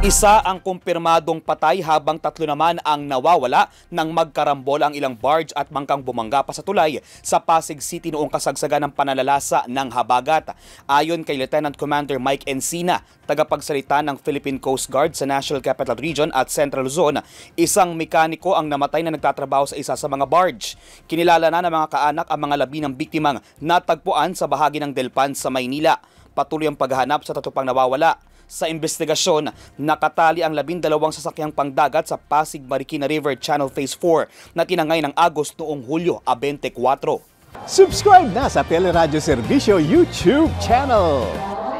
Isa ang kumpirmadong patay habang tatlo naman ang nawawala nang magkarambol ang ilang barge at bangkang bumangga pa sa tulay sa Pasig City noong kasagsagan ng panalalasa ng habagat. Ayon kay Lieutenant Commander Mike Encina, tagapagsalita ng Philippine Coast Guard sa National Capital Region at Central Luzon, isang mekaniko ang namatay na nagtatrabaho sa isa sa mga barge. Kinilala na ng mga kaanak ang mga labi ng biktimang natagpuan sa bahagi ng Delpan sa Maynila. Patuloy ang paghahanap sa tatupang nawawala. Sa investigasyon, nakatali ang labindalawang sasakyang pangdagat sa Pasig Marikina River Channel Phase 4 na tinangay ng Agos noong Hulyo a 24. Subscribe na sa Teleradyo Servisyo YouTube channel!